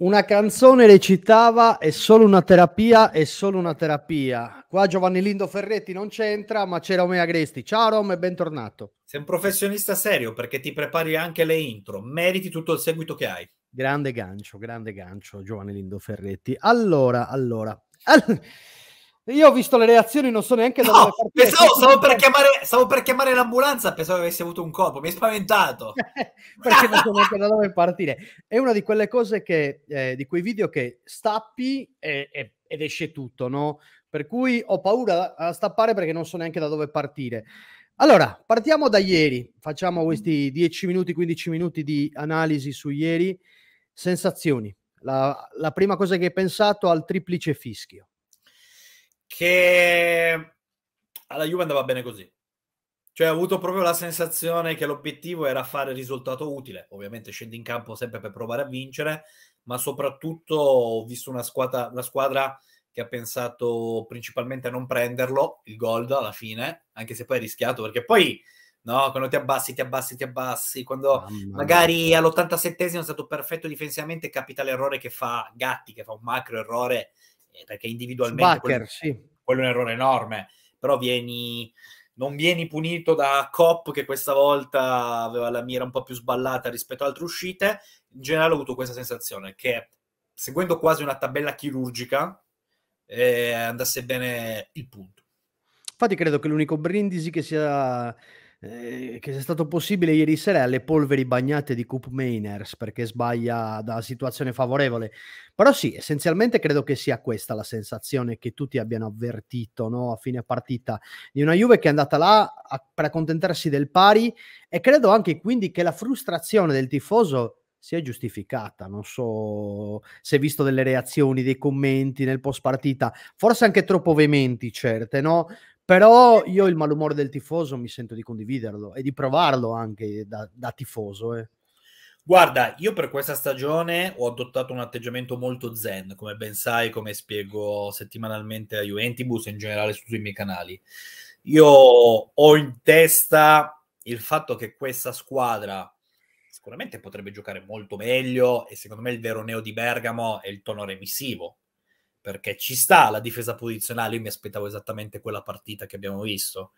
Una canzone recitava è solo una terapia, è solo una terapia. Qua Giovanni Lindo Ferretti non c'entra, ma c'era Omea Gresti. Ciao Rom e bentornato. Sei un professionista serio perché ti prepari anche le intro, meriti tutto il seguito che hai. Grande gancio, grande gancio Giovanni Lindo Ferretti. Allora, allora. allora io ho visto le reazioni, non so neanche da no, dove partire. Pensavo, stavo per, chiamare, stavo, per chiamare, l'ambulanza, pensavo avessi avuto un colpo, mi hai spaventato. Perché non so neanche da dove partire. È una di quelle cose che, eh, di quei video che stappi e, e, ed esce tutto, no? Per cui ho paura a stappare perché non so neanche da dove partire. Allora, partiamo da ieri. Facciamo questi 10 minuti, 15 minuti di analisi su ieri. Sensazioni. La, la prima cosa che hai pensato al triplice fischio che alla Juve andava bene così. Cioè ho avuto proprio la sensazione che l'obiettivo era fare risultato utile. Ovviamente scendi in campo sempre per provare a vincere, ma soprattutto ho visto una squadra, una squadra che ha pensato principalmente a non prenderlo, il gol alla fine, anche se poi ha rischiato, perché poi no, quando ti abbassi, ti abbassi, ti abbassi, quando Mamma magari all'87esimo è stato perfetto difensivamente, capita l'errore che fa Gatti, che fa un macro errore eh, perché individualmente quello, sì. quello, è un errore enorme, però vieni, non vieni punito da Cop che questa volta aveva la mira un po' più sballata rispetto ad altre uscite, in generale ho avuto questa sensazione che seguendo quasi una tabella chirurgica eh, andasse bene il punto. Infatti credo che l'unico brindisi che sia Ehm, che sia stato possibile ieri sera alle polveri bagnate di Coop Mainers perché sbaglia da situazione favorevole. Però sì, essenzialmente credo che sia questa la sensazione che tutti abbiano avvertito no? a fine partita di una Juve che è andata là a, per accontentarsi del pari e credo anche quindi che la frustrazione del tifoso si è giustificata. Non so se hai visto delle reazioni, dei commenti nel post partita, forse anche troppo veementi, certe, no? Però io il malumore del tifoso mi sento di condividerlo e di provarlo anche da, da tifoso. Eh. Guarda, io per questa stagione ho adottato un atteggiamento molto zen, come ben sai, come spiego settimanalmente a Juventus e in generale sui miei canali. Io ho in testa il fatto che questa squadra sicuramente potrebbe giocare molto meglio e secondo me il vero neo di Bergamo è il tono remissivo, perché ci sta la difesa posizionale, io mi aspettavo esattamente quella partita che abbiamo visto,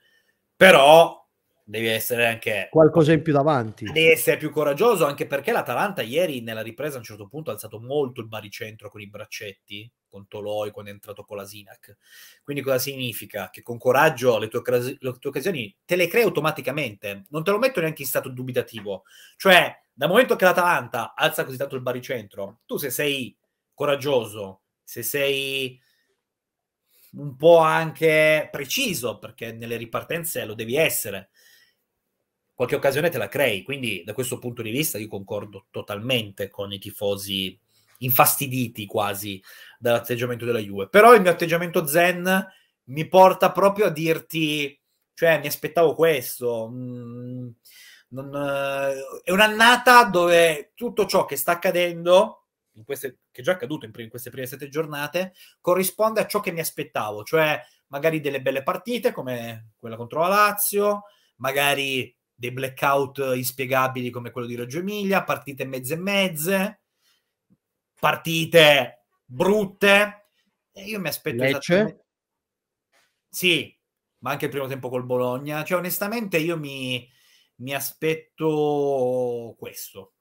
però devi essere anche... Qualcosa in più davanti. Devi essere più coraggioso, anche perché l'Atalanta ieri nella ripresa a un certo punto ha alzato molto il baricentro con i braccetti, con Toloi, quando è entrato con la Sinac. Quindi cosa significa? Che con coraggio le tue, le tue occasioni te le crei automaticamente, non te lo metto neanche in stato dubitativo. Cioè, dal momento che l'Atalanta alza così tanto il baricentro, tu se sei coraggioso, se sei un po' anche preciso, perché nelle ripartenze lo devi essere, qualche occasione te la crei. Quindi da questo punto di vista io concordo totalmente con i tifosi infastiditi quasi dall'atteggiamento della Juve. Però il mio atteggiamento zen mi porta proprio a dirti, cioè mi aspettavo questo. Mm, non, eh, è un'annata dove tutto ciò che sta accadendo queste, che è già accaduto in, prime, in, queste prime sette giornate, corrisponde a ciò che mi aspettavo, cioè magari delle belle partite come quella contro la Lazio, magari dei blackout inspiegabili come quello di Reggio Emilia, partite mezze e mezze, partite brutte. E io mi aspetto esattamente... Sì, ma anche il primo tempo col Bologna. Cioè, onestamente, io mi, mi aspetto questo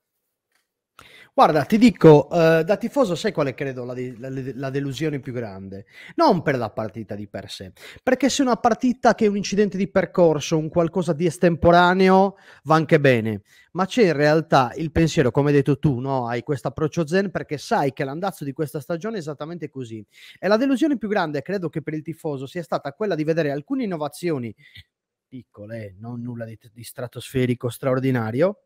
Guarda, ti dico, eh, da tifoso sai quale credo la, de- la, de- la, delusione più grande? Non per la partita di per sé, perché se una partita che è un incidente di percorso, un qualcosa di estemporaneo, va anche bene, ma c'è in realtà il pensiero, come hai detto tu, no? hai questo approccio zen perché sai che l'andazzo di questa stagione è esattamente così. E la delusione più grande, credo che per il tifoso sia stata quella di vedere alcune innovazioni piccole, non nulla di, di stratosferico straordinario,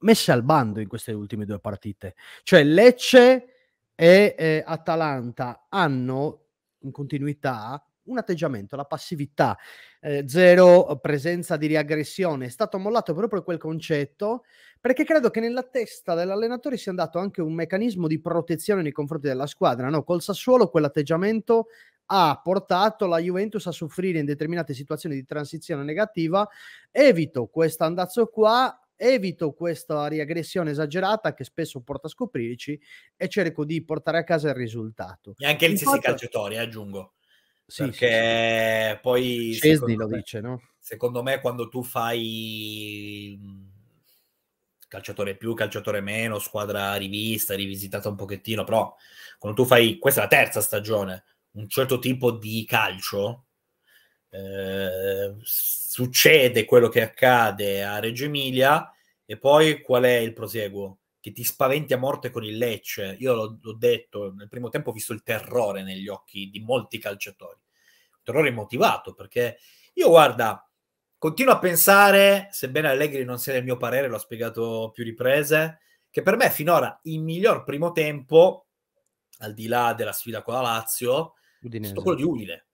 messe al bando in queste ultime due partite. Cioè Lecce e eh, Atalanta hanno in continuità un atteggiamento, la passività, eh, zero presenza di riaggressione. È stato mollato proprio quel concetto perché credo che nella testa dell'allenatore sia andato anche un meccanismo di protezione nei confronti della squadra. No? Col Sassuolo quell'atteggiamento ha portato la Juventus a soffrire in determinate situazioni di transizione negativa. Evito questo andazzo qua, evito questa riaggressione esagerata che spesso porta a scoprirci e cerco di portare a casa il risultato. E anche gli stessi calciatori, eh, aggiungo. Sì, perché sì, sì. poi... Cesni lo me, dice, no? Secondo me quando tu fai mm, calciatore più, calciatore meno, squadra rivista, rivisitata un pochettino, però quando tu fai, questa è la terza stagione, un certo tipo di calcio, eh, succede quello che accade a Reggio Emilia e poi qual è il proseguo? Che ti spaventi a morte con il Lecce. Io l'ho, l'ho detto, nel primo tempo ho visto il terrore negli occhi di molti calciatori. Un terrore motivato perché io guarda, continuo a pensare, sebbene Allegri non sia del mio parere, l'ho spiegato più riprese, che per me finora il miglior primo tempo, al di là della sfida con la Lazio, Udinese. è stato quello di Udine.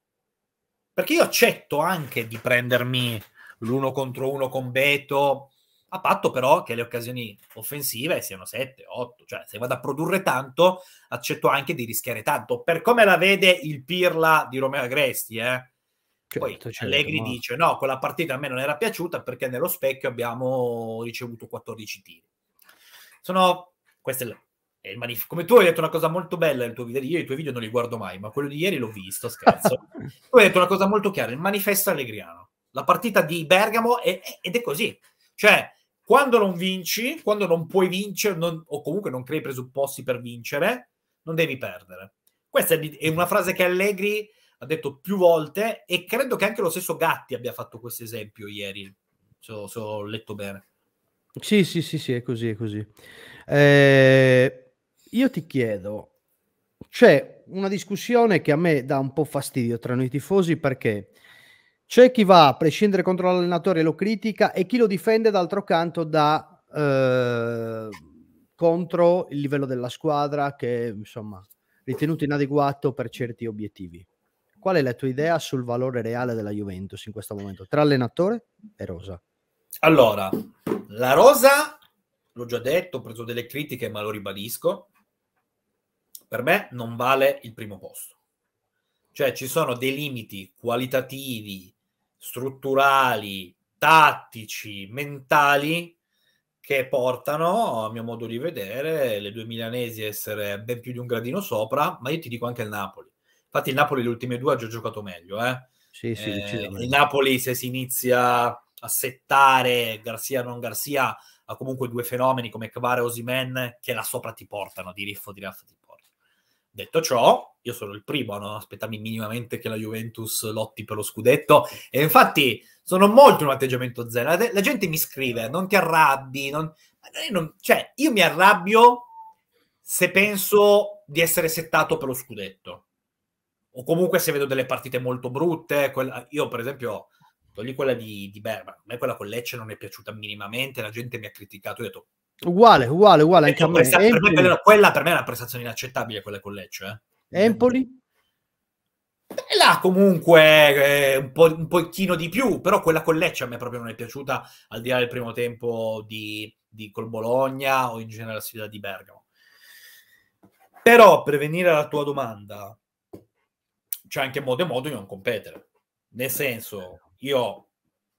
Perché io accetto anche di prendermi l'uno contro uno con Beto, a patto però che le occasioni offensive siano 7, 8, cioè se vado a produrre tanto accetto anche di rischiare tanto, per come la vede il Pirla di Romeo Agresti, eh? Certo, poi certo, Allegri ma... dice no, quella partita a me non era piaciuta perché nello specchio abbiamo ricevuto 14 tiri. Sono queste le Manif- come tu hai detto una cosa molto bella nel tuo video, io i tuoi video non li guardo mai, ma quello di ieri l'ho visto, scherzo. tu hai detto una cosa molto chiara, il manifesto allegriano. La partita di Bergamo è, è, ed è così. Cioè, quando non vinci, quando non puoi vincere, non, o comunque non crei i presupposti per vincere, non devi perdere. Questa è una frase che Allegri ha detto più volte e credo che anche lo stesso Gatti abbia fatto questo esempio ieri, se ho, se ho letto bene. Sì, sì, sì, sì, è così, è così. Eh, io ti chiedo, c'è una discussione che a me dà un po' fastidio tra noi tifosi perché c'è chi va a prescindere contro l'allenatore e lo critica e chi lo difende d'altro canto da eh, contro il livello della squadra che insomma ritenuto inadeguato per certi obiettivi. Qual è la tua idea sul valore reale della Juventus in questo momento tra allenatore e Rosa? Allora, la Rosa, l'ho già detto, ho preso delle critiche ma lo ribadisco, per me non vale il primo posto. Cioè ci sono dei limiti qualitativi, strutturali, tattici, mentali che portano, a mio modo di vedere, le due milanesi a essere ben più di un gradino sopra, ma io ti dico anche il Napoli. Infatti il Napoli le ultime due ha già giocato meglio. Eh? Sì, sì, eh, il Napoli se si inizia a settare Garcia non Garcia, ha comunque due fenomeni come Cavare e Osimen che là sopra ti portano, di riffo di raff ti Detto ciò, io sono il primo a non aspettarmi minimamente che la Juventus lotti per lo scudetto e infatti sono molto in un atteggiamento zero. La, la gente mi scrive, non ti arrabbi, non... Non... cioè io mi arrabbio se penso di essere settato per lo scudetto o comunque se vedo delle partite molto brutte, quella... io per esempio togli quella di, di Berma, a me quella con Lecce non è piaciuta minimamente, la gente mi ha criticato, io ho detto Uguale, uguale, uguale anche a me. Questa, per me quella, per me è una prestazione inaccettabile, quella con Lecce. Eh. Empoli? E là comunque eh, un, po', un pochino di più, però quella con Lecce a me proprio non è piaciuta, al di là del primo tempo di, di col Bologna o in generale la sfida di Bergamo. Però per venire alla tua domanda, c'è anche modo e modo di non competere. Nel senso, io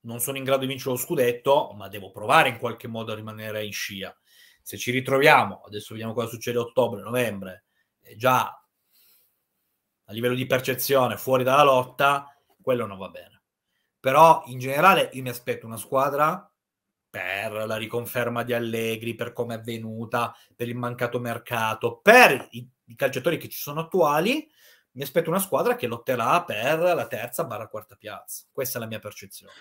non sono in grado di vincere lo scudetto, ma devo provare in qualche modo a rimanere in scia. Se ci ritroviamo, adesso vediamo cosa succede a ottobre, novembre, già a livello di percezione fuori dalla lotta, quello non va bene. Però in generale io mi aspetto una squadra per la riconferma di Allegri, per come è avvenuta, per il mancato mercato, per i, i calciatori che ci sono attuali, mi aspetto una squadra che lotterà per la terza barra quarta piazza. Questa è la mia percezione.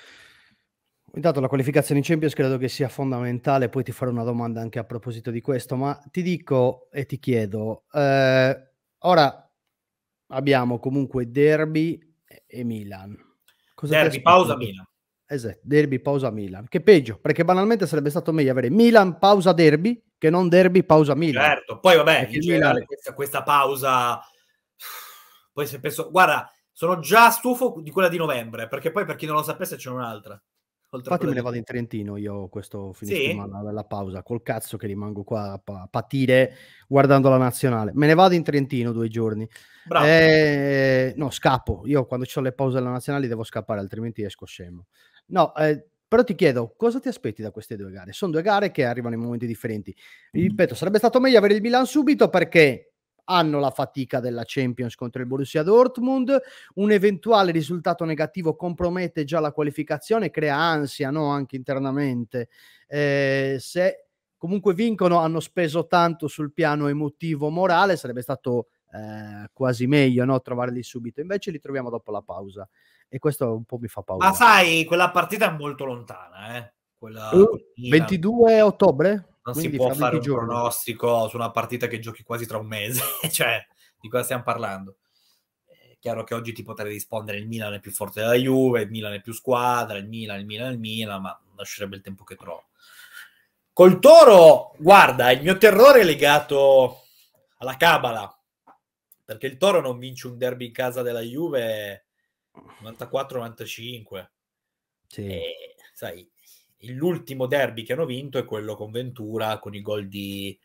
Intanto la qualificazione in Champions credo che sia fondamentale, poi ti farò una domanda anche a proposito di questo, ma ti dico e ti chiedo, eh, ora abbiamo comunque Derby e Milan. Cosa derby pausa Milan. Esatto, Derby pausa Milan, che peggio, perché banalmente sarebbe stato meglio avere Milan pausa Derby che non Derby pausa Milan. Certo, poi vabbè, in generale Milan... questa, questa pausa, poi se penso, guarda, sono già stufo di quella di novembre, perché poi per chi non lo sapesse c'è un'altra. Infatti me ne vado in Trentino io questo finisco sì? la, la, pausa, col cazzo che rimango qua a, pa- patire guardando la nazionale. Me ne vado in Trentino due giorni. Eh, no, scappo. Io quando ci sono le pause della nazionale devo scappare, altrimenti esco scemo. No, eh, però ti chiedo, cosa ti aspetti da queste due gare? Sono due gare che arrivano in momenti differenti. Mm-hmm. Ripeto, sarebbe stato meglio avere il Milan subito perché hanno la fatica della Champions contro il Borussia Dortmund, un eventuale risultato negativo compromette già la qualificazione, crea ansia no? anche internamente. Eh, se comunque vincono, hanno speso tanto sul piano emotivo-morale, sarebbe stato eh, quasi meglio no? trovarli subito, invece li troviamo dopo la pausa e questo un po' mi fa paura. Ma sai, quella partita è molto lontana, eh? Quella... Uh, 22 ottobre? non Quindi si può fare un giorni. pronostico su una partita che giochi quasi tra un mese, cioè di cosa stiamo parlando? È chiaro che oggi ti potrei rispondere il Milan è più forte della Juve, il Milan è più squadra, il Milan, il Milan, il Milan, ma lascerebbe il tempo che trovo. Col Toro, guarda, il mio terrore è legato alla Cabala, perché il Toro non vince un derby in casa della Juve 94-95. Sì. E, sai, l'ultimo derby che hanno vinto è quello con Ventura con i gol di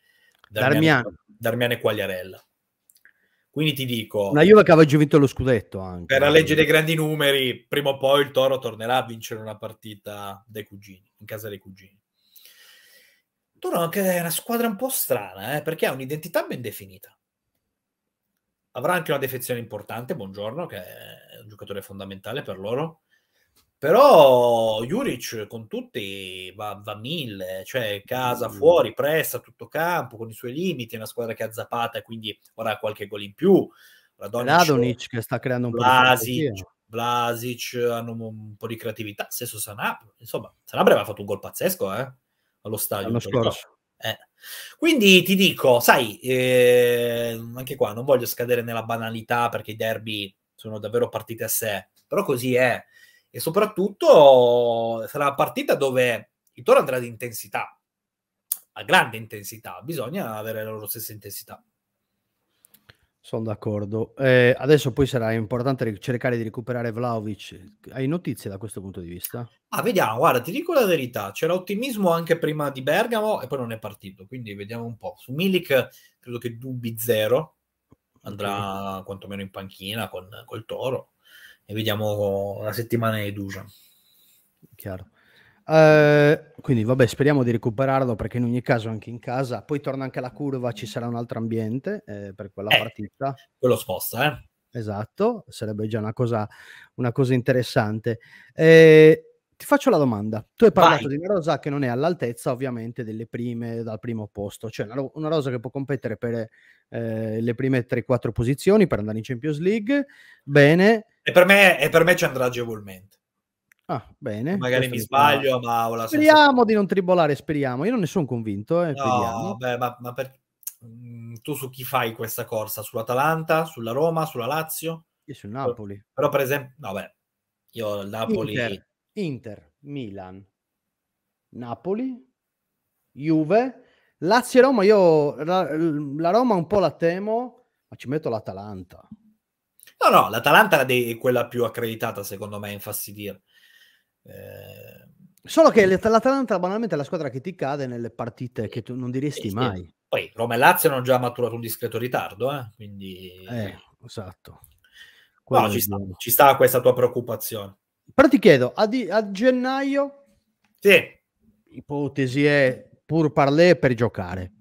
Darmiano, Darmiano e Quagliarella. Quindi ti dico... Una Juve che aveva già vinto lo scudetto anche. Per la legge dei grandi numeri, prima o poi il Toro tornerà a vincere una partita dei cugini, in casa dei cugini. Toro anche è una squadra un po' strana, eh, perché ha un'identità ben definita. Avrà anche una defezione importante, buongiorno, che è un giocatore fondamentale per loro però Juric con tutti va, va mille, cioè casa, mm. fuori, pressa, tutto campo, con i suoi limiti, è una squadra che ha zappata, quindi ora ha qualche gol in più. Radonic, che sta creando un Blasic, po' di Blasic hanno un po' di creatività, stesso Sanab, insomma, Sanab aveva fatto un gol pazzesco eh? allo stadio. Eh. Quindi ti dico, sai, eh, anche qua non voglio scadere nella banalità perché i derby sono davvero partite a sé, però così è e soprattutto sarà una partita dove il Toro andrà di intensità, a grande intensità, bisogna avere la loro stessa intensità. Sono d'accordo. Eh, adesso poi sarà importante cercare di recuperare Vlaovic. Hai notizie da questo punto di vista? Ah, vediamo, guarda, ti dico la verità, c'era ottimismo anche prima di Bergamo e poi non è partito, quindi vediamo un po'. Su Milik credo che dubbi zero, andrà quantomeno in panchina con, col Toro e vediamo la settimana di Dusan. Chiaro. Uh, quindi vabbè, speriamo di recuperarlo perché in ogni caso anche in casa. Poi torna anche la curva, ci sarà un altro ambiente eh, per quella eh, partita. Quello sposta, eh. Esatto, sarebbe già una cosa, una cosa interessante. Eh, ti faccio la domanda. Tu hai parlato Vai. di una rosa che non è all'altezza ovviamente delle prime, dal primo posto, cioè una, rosa che può competere per eh, le prime 3-4 posizioni per andare in Champions League. Bene e per me, e per me ci andrà agevolmente. Ah, bene. Magari mi sbaglio, ma ho la Speriamo sensazione. di non tribolare, speriamo. Io non ne sono convinto. Eh, no, beh, ma, ma per... Mm, tu su chi fai questa corsa? Sull'Atalanta, sulla Roma, sulla Lazio? E sul Napoli. Però, per esempio, no, beh, io il Napoli... Inter, Inter, Milan, Napoli, Juve, Lazio e Roma. Io la, la Roma un po' la temo, ma ci metto l'Atalanta. No, no, l'Atalanta è quella più accreditata, secondo me, a infastidire. Eh... Solo che eh. l'Atalanta banalmente è la squadra che ti cade nelle partite che tu non diresti eh, mai. Sì. Poi Roma e Lazio hanno già maturato un discreto ritardo, eh? quindi... Eh, esatto. No, ci, sta, ci, sta, questa tua preoccupazione. Però ti chiedo, a, di, a gennaio... Sì. Ipotesi è pur parlare per giocare,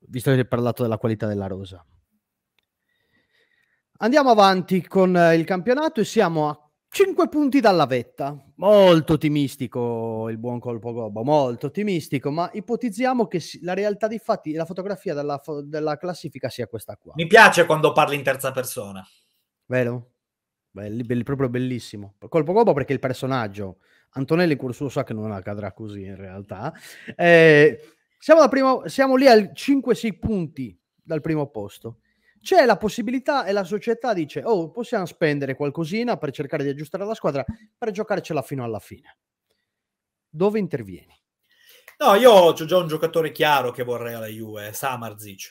visto che hai parlato della qualità della rosa. Andiamo avanti con eh, il campionato e siamo a 5 punti dalla vetta. Molto ottimistico il buon colpo Gobbo, molto ottimistico, ma ipotizziamo che la realtà dei fatti, la fotografia della, fo- della classifica sia questa qua. Mi piace quando parli in terza persona. Vero? Belli, belli, proprio bellissimo. Colpo Gobbo perché il personaggio, Antonelli Cursuo sa che non accadrà così in realtà. Eh, siamo, prima, siamo lì al 5-6 punti dal primo posto c'è la possibilità e la società dice, oh, possiamo spendere qualcosina per cercare di aggiustare la squadra, per giocarcela fino alla fine. Dove intervieni? No, io ho già un giocatore chiaro che vorrei alla Juve, Samarzic.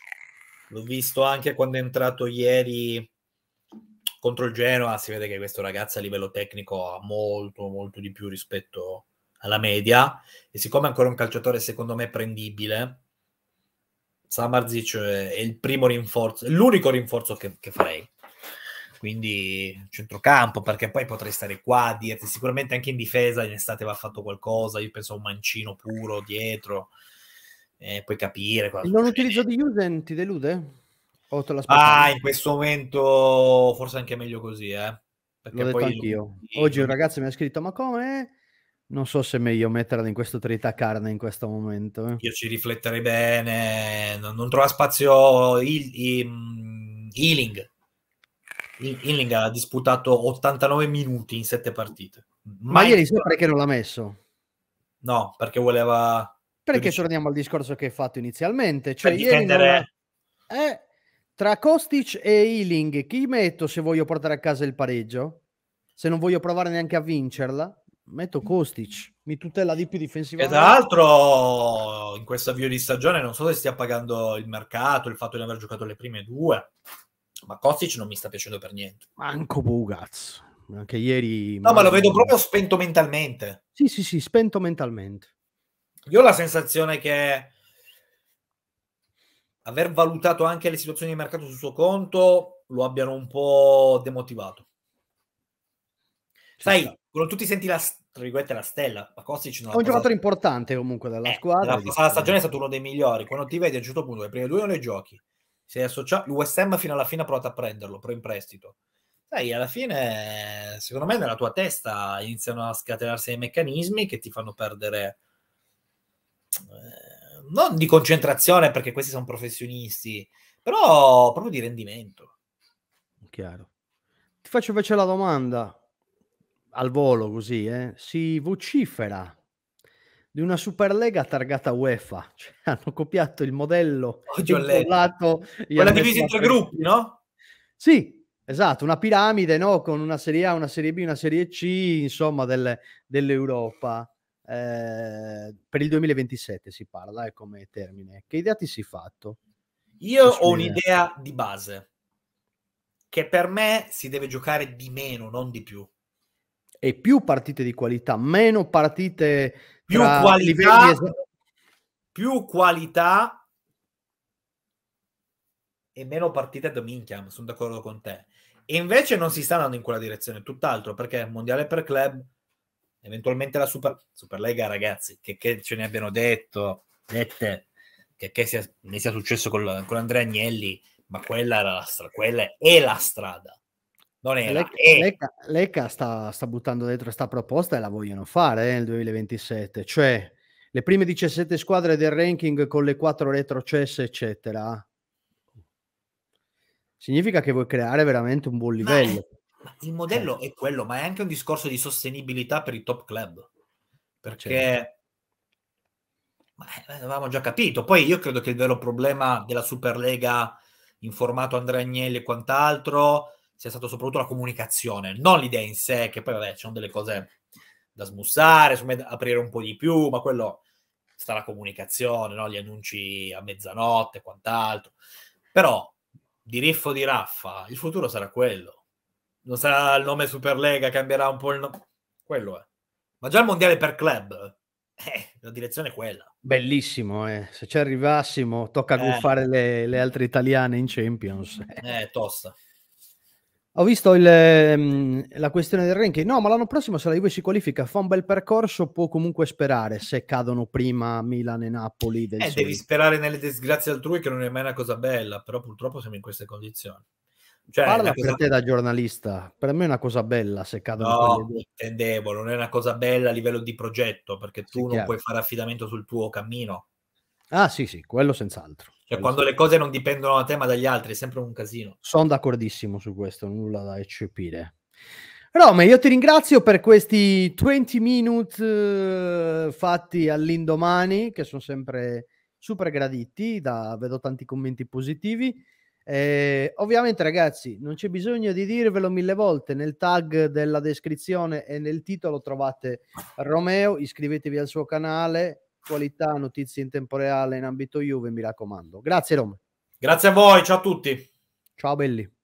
L'ho visto anche quando è entrato ieri contro il Genoa, si vede che questo ragazzo a livello tecnico ha molto, molto di più rispetto alla media. E siccome è ancora un calciatore, secondo me, prendibile, Samarzic è il primo rinforzo, l'unico rinforzo che, che, farei. Quindi centrocampo, perché poi potrei stare qua a dirti sicuramente anche in difesa in estate va fatto qualcosa, io penso a un mancino puro dietro, eh, puoi capire. Non eh. utilizzo di Jusen ti delude? O te ah, in questo momento forse anche meglio così, eh. Perché L'ho poi anch'io. Oggi un ragazzo mi ha scritto, ma come? Non so se è meglio metterla in questo trita carne in questo momento. Eh. Io ci rifletterei bene, non, non trova spazio il, mm, il, Healing. Healing ha disputato 89 minuti in 7 partite. Mai Ma ieri sera perché non l'ha messo. No, perché voleva... Perché torniamo al discorso che hai fatto inizialmente. Cioè, per difendere... Non... Eh, tra Kostic e Healing, chi metto se voglio portare a casa il pareggio? Se non voglio provare neanche a vincerla? metto Kostic, mi tutela di più difensivamente. E tra l'altro in questo avvio di stagione non so se stia pagando il mercato, il fatto di aver giocato le prime due, ma Kostic non mi sta piacendo per niente. Manco Bugaz, anche ieri... No, ma lo vedo proprio spento mentalmente. Sì, sì, sì, spento mentalmente. Io ho la sensazione che aver valutato anche le situazioni di mercato sul suo conto lo abbiano un po' demotivato. Sai, tu ti senti la, tra virgolette, la stella. Ma Kostic non è un passato... giocatore importante comunque della eh, squadra. La passata stagione è stato uno dei migliori. Quando ti vedi a un certo punto, le prime due non le giochi. Sei associato. L'USM fino alla fine ha provato a prenderlo, però in prestito. Sai, alla fine, secondo me, nella tua testa iniziano a scatenarsi dei meccanismi che ti fanno perdere. Eh, non di concentrazione, perché questi sono professionisti, però proprio di rendimento. Chiaro. Ti faccio invece la domanda al volo così, eh, si vocifera di una Superlega targata UEFA. Cioè, hanno copiato il modello. Oggi ho letto. Quella divisa in tre gruppi, no? Sì, esatto, una piramide, no? Con una Serie A, una Serie B, una Serie C, insomma, del, dell'Europa. Eh, per il 2027 si parla, è eh, come termine. Che idea ti sei fatto? Io ho un'idea di base, che per me si deve giocare di meno, non di più e più partite di qualità, meno partite più qualità, es- più qualità e meno partite da minchia, sono d'accordo con te. E invece non si sta andando in quella direzione, tutt'altro, perché mondiale per club, eventualmente la Super, Lega, ragazzi, che, che ce ne abbiano detto, dette, che, che sia, ne sia successo col, con Andrea Agnelli, ma quella, era la, quella è la strada. Non era. L'ECA, e... L'ECA, L'ECA sta, sta, buttando dentro questa proposta e la vogliono fare eh, nel 2027, cioè le prime 17 squadre del ranking con le 4 retrocesse, eccetera. Significa che vuoi creare veramente un buon livello. Ma il modello eh. è quello, ma è anche un discorso di sostenibilità per i top club. Perché certo. eh, avevamo già capito. Poi io credo che il vero problema della Superlega in formato Andrea Agnelli e quant'altro sia stata soprattutto la comunicazione, non l'idea in sé, che poi vabbè, ci sono delle cose da smussare, insomma, da aprire un po' di più, ma quello sta la comunicazione, no? gli annunci a mezzanotte e quant'altro. Però, di riffo di raffa, il futuro sarà quello. Non sarà il nome Superlega, cambierà un po' il nome. Quello è. Ma già il mondiale per club, eh, la direzione è quella. Bellissimo, eh. se ci arrivassimo tocca eh. guffare le, le, altre italiane in Champions. Eh, tosta. Ho visto il, ehm, la questione del ranking. No, ma l'anno prossimo se la Juve si qualifica, fa un bel percorso, può comunque sperare se cadono prima Milan e Napoli. Del eh, devi sperare nelle disgrazie altrui che non è mai una cosa bella, però purtroppo siamo in queste condizioni. Cioè, Parla cosa... per te da giornalista, per me è una cosa bella se cadono No, è debole, non è una cosa bella a livello di progetto, perché tu sì, non chiaro. puoi fare affidamento sul tuo cammino Ah sì, sì, quello senz'altro. Cioè, quando le cose non dipendono da te ma dagli altri, è sempre un casino. Sono d'accordissimo su questo, nulla da eccepire. Rome, io ti ringrazio per questi 20 minuti eh, fatti all'indomani, che sono sempre super graditi, da, vedo tanti commenti positivi. Eh, ovviamente, ragazzi, non c'è bisogno di dirvelo mille volte. Nel tag della descrizione e nel titolo trovate Romeo. Iscrivetevi al suo canale, attualità, notizie in tempo reale in ambito Juve, mi raccomando. Grazie Rome. Grazie a voi, ciao a tutti. Ciao belli.